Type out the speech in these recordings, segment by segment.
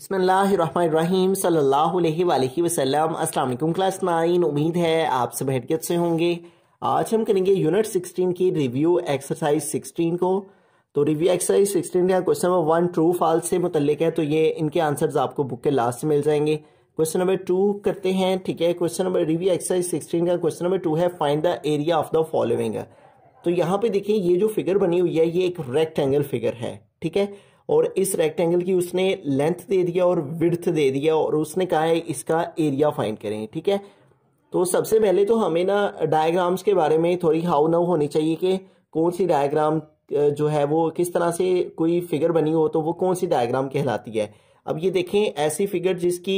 बसमीम सल्लल्लाहु अस्सलाम वालेकुम क्लास नाइन उम्मीद है आप सब हटकत से होंगे आज हम करेंगे यूनिट 16 की रिव्यू एक्सरसाइज 16 को तो रिव्यू एक्सरसाइज 16 का question number one true false से मुतलिक है तो ये इनके आंसर्स आपको बुक के लास्ट में मिल जाएंगे क्वेश्चन नंबर टू करते हैं ठीक है question number review exercise sixteen का क्वेश्चन नंबर टू है find the area of the following तो यहाँ पे देखिए ये जो फिगर बनी हुई है ये एक रेक्टेंगल फिगर है ठीक है और इस रेक्टेंगल की उसने लेंथ दे दिया और विड्थ दे दिया और उसने कहा है इसका एरिया फाइंड करें ठीक है तो सबसे पहले तो हमें ना डायग्राम्स के बारे में थोड़ी हाउ नाउ होनी चाहिए कि कौन सी डायग्राम जो है वो किस तरह से कोई फिगर बनी हो तो वो कौन सी डायग्राम कहलाती है अब ये देखें ऐसी फिगर जिसकी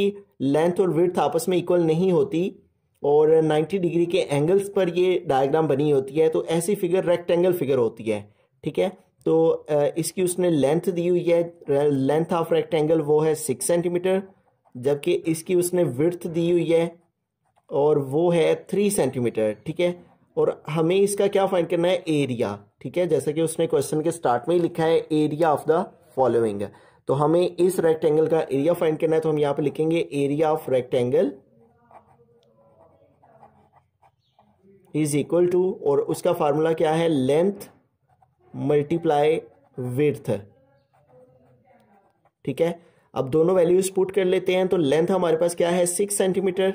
लेंथ और विड्थ आपस में इक्वल नहीं होती और 90 डिग्री के एंगल्स पर ये डायग्राम बनी होती है तो ऐसी फिगर रेक्टेंगल फिगर होती है ठीक है तो इसकी उसने लेंथ दी हुई है लेंथ ऑफ रेक्टेंगल वो है सिक्स सेंटीमीटर जबकि इसकी उसने विर्थ दी हुई है और वो है थ्री सेंटीमीटर ठीक है और हमें इसका क्या फाइंड करना है एरिया ठीक है जैसे कि उसने क्वेश्चन के स्टार्ट में ही लिखा है एरिया ऑफ द फॉलोइंग तो हमें इस रेक्टेंगल का एरिया फाइंड करना है तो हम यहां पर लिखेंगे area of rectangle is equal to और उसका फार्मूला क्या है लेंथ मल्टीप्लाई विथ ठीक है अब दोनों वैल्यूज पुट कर लेते हैं तो लेंथ हमारे पास क्या है सिक्स सेंटीमीटर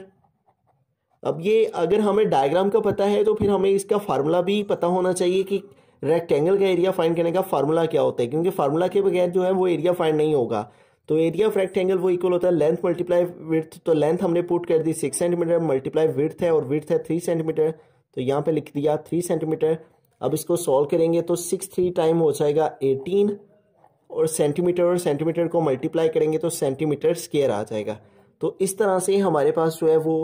अब ये अगर हमें डायग्राम का पता है तो फिर हमें इसका फार्मूला भी पता होना चाहिए कि रेक्टेंगल का एरिया फाइंड करने का फार्मूला क्या होता है क्योंकि फार्मूला के बगैर जो है वो एरिया फाइंड नहीं होगा तो एरिया ऑफ रेक्टेंगल वो इक्वल होता है लेंथ मल्टीप्लाई विथ तो लेंथ हमने पुट कर दी सिक्स सेंटीमीटर मल्टीप्लाई विथ है और विथ है थ्री सेंटीमीटर तो यहाँ पे लिख दिया थ्री सेंटीमीटर अब इसको सॉल्व करेंगे तो सिक्स थ्री टाइम हो जाएगा एटीन और सेंटीमीटर और सेंटीमीटर को मल्टीप्लाई करेंगे तो सेंटीमीटर स्केयर आ जाएगा तो इस तरह से हमारे पास जो है वो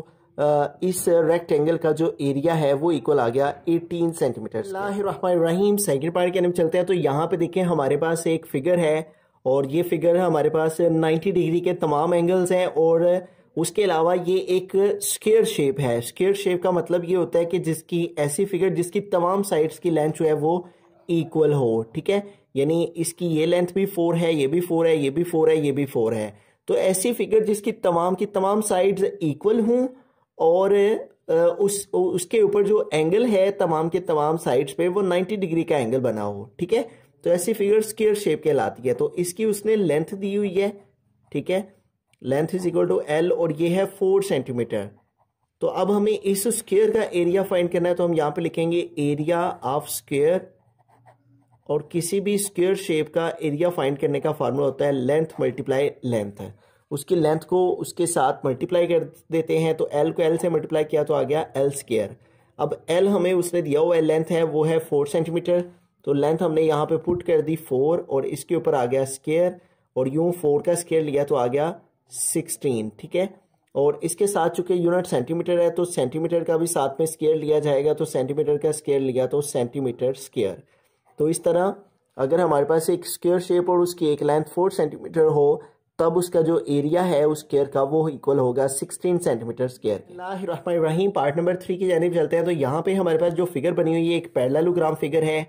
इस रेक्टेंगल का जो एरिया है वो इक्वल आ गया 18 सेंटीमीटर रहीम सेकेंड पार्ट के अंदर चलते हैं तो यहाँ पे देखें हमारे पास एक फिगर है और ये फिगर हमारे पास 90 डिग्री के तमाम एंगल्स हैं और उसके अलावा ये एक स्केयर शेप है स्केयर शेप का मतलब ये होता है कि जिसकी ऐसी फिगर जिसकी तमाम साइड्स की लेंथ जो है वो इक्वल हो ठीक है यानी इसकी ये लेंथ भी फोर है ये भी फोर है ये भी फोर है ये भी फोर है तो ऐसी फिगर जिसकी तमाम की तमाम साइड्स इक्वल हों और उस उसके ऊपर जो एंगल है तमाम के तमाम साइड्स पे वो 90 डिग्री का एंगल बना हो ठीक है तो ऐसी फिगर स्केयर शेप कहलाती है तो इसकी उसने लेंथ दी हुई है ठीक है length is equal to L और ये है फोर सेंटीमीटर तो अब हमें इस स्क्वेयर का एरिया फाइंड करना है तो हम यहां पे लिखेंगे एरिया ऑफ स्क्वेयर और किसी भी स्क्वेयर शेप का एरिया फाइंड करने का फार्मूला होता है लेंथ मल्टीप्लाई लेंथ है उसकी लेंथ को उसके साथ मल्टीप्लाई कर देते हैं तो एल को एल से मल्टीप्लाई किया तो आ गया एल स्केयर अब एल हमें उसने दिया हुआ है लेंथ है वो है फोर सेंटीमीटर तो लेंथ हमने यहाँ पे पुट कर दी फोर और इसके ऊपर आ गया स्केयर और यूं फोर का स्केयर लिया तो आ गया सिक्सटीन ठीक है और इसके साथ चूंकि यूनिट सेंटीमीटर है तो सेंटीमीटर का भी साथ में स्केयर लिया जाएगा तो सेंटीमीटर का स्केयर लिया तो सेंटीमीटर स्केयर तो इस तरह अगर हमारे पास एक स्केयर शेप और उसकी एक लेंथ फोर सेंटीमीटर हो तब उसका जो एरिया है उस स्केयर का वो इक्वल होगा सिक्सटीन सेंटीमीटर स्केयर इब्राहिम पार्ट नंबर थ्री की जानब चलते हैं तो यहाँ पे हमारे पास जो फिगर बनी हुई है एक पैरलोग्राम फिगर है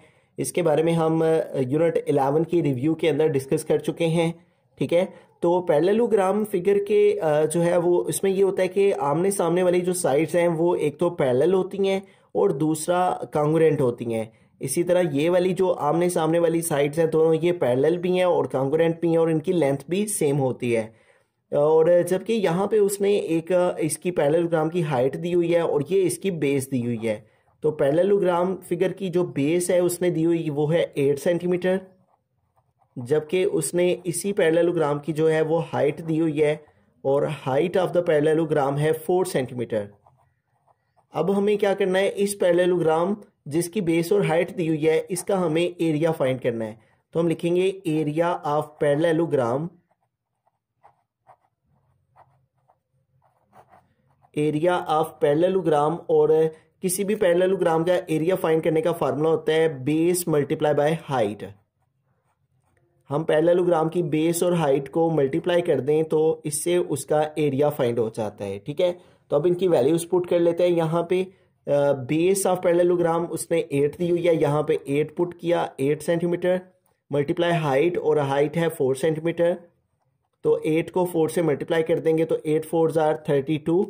इसके बारे में हम यूनिट uh, इलेवन की रिव्यू के अंदर डिस्कस कर चुके हैं ठीक है तो पैरेललोग्राम फिगर के जो है वो इसमें ये होता है कि आमने सामने वाली जो साइड्स हैं वो एक तो पैरेलल होती हैं और दूसरा कांगुरेंट होती हैं इसी तरह ये वाली जो आमने सामने वाली साइड्स हैं दोनों तो ये पैरेलल भी हैं और कांगुरेंट भी हैं और इनकी लेंथ भी सेम होती है और जबकि यहाँ पे उसने एक इसकी पैरेलोग्राम की हाइट दी हुई है और ये इसकी बेस दी हुई है तो पैरेलोग्राम फिगर की जो बेस है उसने दी हुई वो है एट सेंटीमीटर जबकि उसने इसी पैरेललोग्राम की जो है वो हाइट दी हुई है और हाइट ऑफ द पैरेललोग्राम है फोर सेंटीमीटर अब हमें क्या करना है इस पैरेललोग्राम जिसकी बेस और हाइट दी हुई है इसका हमें एरिया फाइंड करना है तो हम लिखेंगे area of parallelogram area of parallelogram और किसी भी पैरेललोग्राम का एरिया फाइंड करने का फार्मूला होता है बेस मल्टीप्लाई बाय हाइट हम पैरेललोग्राम की बेस और हाइट को मल्टीप्लाई कर दें तो इससे उसका एरिया फाइंड हो जाता है ठीक है तो अब इनकी वैल्यूज पुट कर लेते हैं यहाँ पे बेस ऑफ पैरेललोग्राम उसने एट दी हुई है यहाँ पे एट पुट किया एट सेंटीमीटर मल्टीप्लाई हाइट और हाइट है फोर सेंटीमीटर तो एट को फोर से मल्टीप्लाई कर देंगे तो एट फोर ज़ार थर्टी टू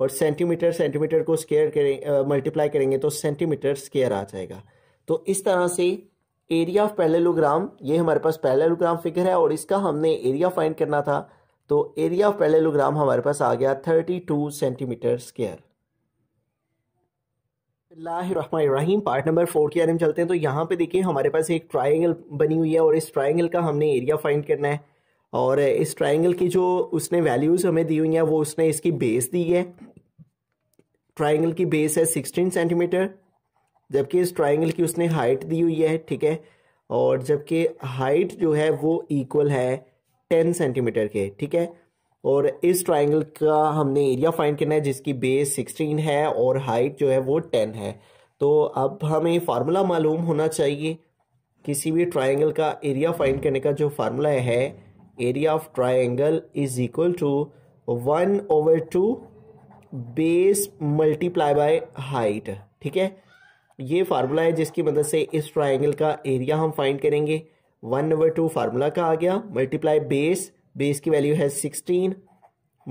और सेंटीमीटर सेंटीमीटर को स्केयर करें मल्टीप्लाई करेंगे तो सेंटीमीटर स्केयर आ जाएगा तो इस तरह से एरिया ऑफ पैलेलोग्राम ये हमारे पास पैलेलोग्राम फिगर है और इसका हमने एरिया फाइंड करना था तो एरिया ऑफ पैलेलोग्राम हमारे पास आ गया थर्टी टू सेंटीमीटर स्क्वायर रहीम पार्ट नंबर फोर के बारे में चलते हैं तो यहाँ पे देखिए हमारे पास एक ट्रायंगल बनी हुई है और इस ट्रायंगल का हमने एरिया फाइंड करना है और इस ट्रायंगल की जो उसने वैल्यूज़ हमें दी हुई हैं वो उसने इसकी बेस दी है ट्रायंगल की बेस है सिक्सटीन सेंटीमीटर जबकि इस ट्राइंगल की उसने हाइट दी हुई है ठीक है और जबकि हाइट जो है वो इक्वल है टेन सेंटीमीटर के ठीक है और इस ट्राइंगल का हमने एरिया फाइंड करना है जिसकी बेस सिक्सटीन है और हाइट जो है वो टेन है तो अब हमें फार्मूला मालूम होना चाहिए किसी भी ट्राइंगल का एरिया फाइंड करने का जो फार्मूला है area of triangle is equal to one over two base multiply by height ठीक है ये फार्मूला है जिसकी मदद से इस ट्राइंगल का एरिया हम फाइंड करेंगे वन ओवर टू फार्मूला का आ गया मल्टीप्लाई बेस बेस की वैल्यू है सिक्सटीन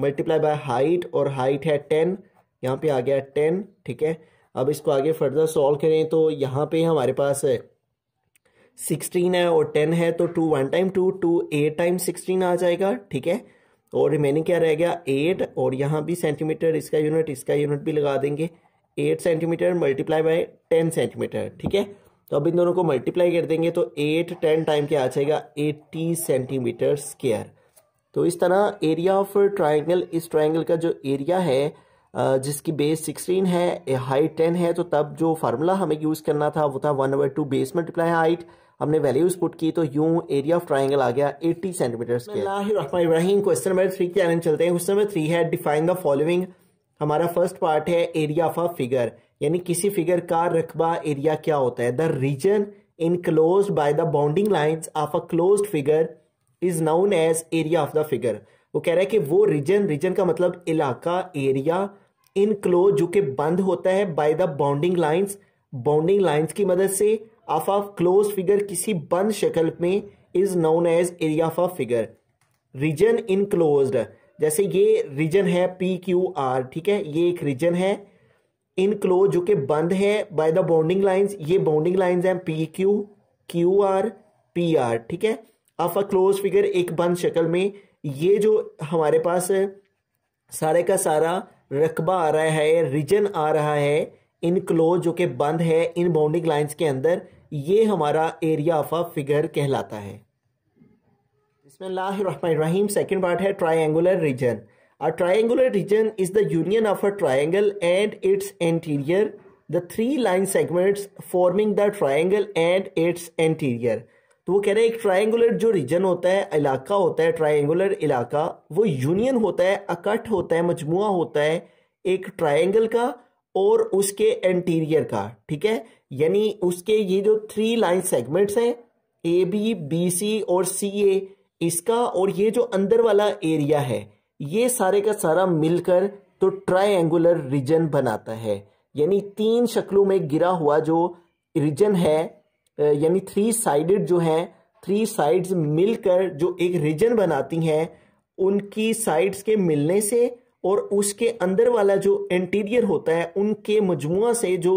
मल्टीप्लाई बाय हाइट और हाइट है टेन यहाँ पे आ गया टेन ठीक है अब इसको आगे फर्दर सॉल्व करें तो यहाँ पे हमारे पास सिक्सटीन है और टेन है तो two one time two two eight time sixteen आ जाएगा ठीक है और रिमेनिंग क्या रह गया एट और यहाँ भी सेंटीमीटर इसका यूनिट इसका यूनिट भी लगा देंगे eight centimetre multiply by ten centimetre ठीक है तो अब इन दोनों को मल्टीप्लाई कर देंगे तो एट टेन टाइम क्या आ जाएगा एट्टी सेंटीमीटर स्केयर तो इस तरह एरिया ऑफ ट्राइंगल इस ट्राइंगल का जो एरिया है जिसकी बेस सिक्सटीन है हाइट टेन है तो तब जो फार्मूला हमें यूज़ करना था वो था one over two base multiply height हमने वैल्यूज पुट की तो यूं एरिया ऑफ ट्राइंगल आ गया 80 सेंटीमीटर क्वेश्चन नंबर थ्री के आने चलते हैं क्वेश्चन नंबर थ्री है डिफाइन द फॉलोइंग हमारा फर्स्ट पार्ट है एरिया ऑफ अ फिगर यानी किसी फिगर का रकबा एरिया क्या होता है the region enclosed by the bounding lines of a close figure is known as area of the figure वो कह रहा है कि वो रीजन रीजन का मतलब इलाका एरिया इन क्लोज जो कि बंद होता है by the bounding lines bounding lines की मदद से ऑफ अ क्लोज फिगर किसी बंद शक्ल में is known as area of a figure region close जैसे ये रीजन है पी क्यू आर ठीक है ये एक रीजन है इनक्लोज जो कि बंद है बाय द बाउंडिंग लाइंस ये बाउंडिंग लाइंस हैं P Q Q R P R ठीक है ऑफ अ क्लोज फिगर एक बंद शक्ल में ये जो हमारे पास सारे का सारा रकबा आ रहा है रीजन आ रहा है इनक्लोज जो कि बंद है इन बाउंडिंग लाइंस के अंदर ये हमारा एरिया ऑफ अ फिगर कहलाता है इसमें सेकेंड पार्ट है triangular region a triangular region is the union of a triangle and its interior the three line segments forming the triangle and its interior तो वो कह रहे हैं एक ट्राइंगुलर जो रीजन होता है इलाका होता है ट्राइंगुलर इलाका वो यूनियन होता है अकट होता है मजमु होता है एक ट्राइंगल का और उसके एंटीरियर का ठीक है यानी उसके ये जो थ्री लाइन सेगमेंट्स हैं ए बी बी सी और सी ए इसका और ये जो अंदर वाला एरिया है ये सारे का सारा मिलकर तो ट्रायंगुलर रीजन बनाता है यानी तीन शक्लों में गिरा हुआ जो रीजन है यानी थ्री साइडेड जो है थ्री साइड्स मिलकर जो एक रीजन बनाती हैं उनकी साइड्स के मिलने से और उसके अंदर वाला जो इंटीरियर होता है उनके मजमुआ से जो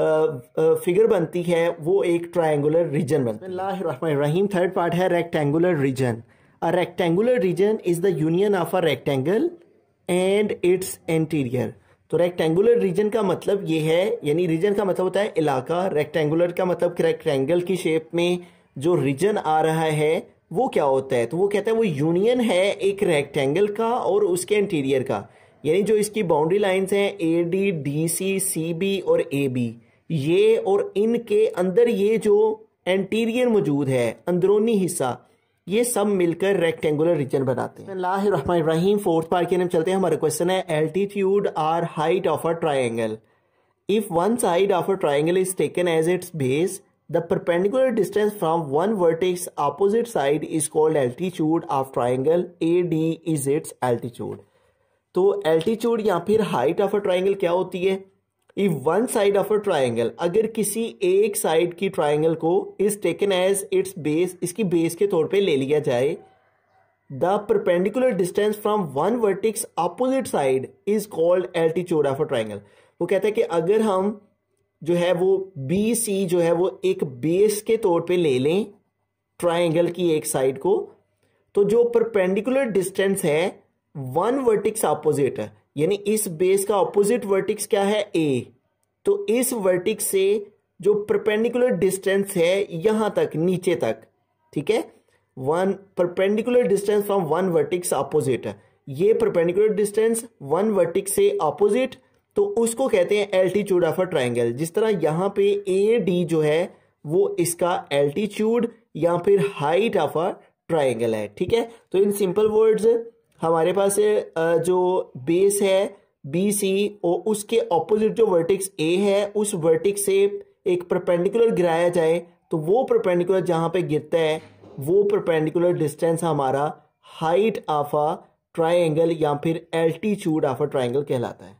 फिगर बनती है वो एक ट्रायंगुलर रीजन बनती है रहीम थर्ड पार्ट है rectangular region a rectangular region is the union of a rectangle and its interior तो रेक्टेंगुलर रीजन का मतलब ये है यानी रीजन का मतलब होता है इलाका रेक्टेंगुलर का मतलब रेक्टेंगल की शेप में जो रीजन आ रहा है वो क्या होता है तो वो कहता है वो यूनियन है एक रेक्टेंगल का और उसके इंटीरियर का यानी जो इसकी बाउंड्री लाइंस हैं A D D C C B और ए बी ये और इनके अंदर ये जो एंटीरियर मौजूद है अंदरूनी हिस्सा ये सब मिलकर रेक्टेंगुलर रीजन बनाते हैं रहीम फोर्थ पार्ट के नाम चलते हैं हमारा क्वेश्चन है altitude or height of a triangle if one side of a triangle is taken as its base the perpendicular distance from one vertex opposite side is called altitude of triangle A D is its altitude तो altitude या फिर height of a triangle क्या होती है if one side of a triangle अगर किसी एक side की ट्राइंगल को is taken as its base इसकी बेस के तौर पे ले लिया जाए the perpendicular distance from one vertex opposite side is called altitude of a triangle वो कहता है कि अगर हम जो है वो बी सी जो है वो एक बेस के तौर पे ले लें ट्राइंगल की एक साइड को तो जो परपेंडिकुलर डिस्टेंस है वन वर्टिक्स अपोजिट है यानी इस बेस का ऑपोजिट वर्टिक्स क्या है ए तो इस वर्टिक्स से जो परपेंडिकुलर डिस्टेंस है यहां तक नीचे तक ठीक है one perpendicular distance from one vertex opposite ये परपेंडिकुलर डिस्टेंस वन वर्टिक्स से ऑपोजिट तो उसको कहते हैं एल्टीट्यूड ऑफ अ ट्राइंगल जिस तरह यहां पे ए डी जो है वो इसका एल्टीट्यूड या फिर हाइट ऑफ अ ट्राइंगल है ठीक है तो इन सिंपल वर्ड्स हमारे पास जो बेस है बी सी और उसके ऑपोजिट जो वर्टिक्स ए है उस वर्टिक्स से एक प्रपेंडिकुलर गिराया जाए तो वो प्रपेंडिकुलर जहाँ पे गिरता है वो परपेंडिकुलर डिस्टेंस हमारा हाइट ऑफ अ ट्राइंगल या फिर एल्टीट्यूड ऑफ अ ट्राइंगल कहलाता है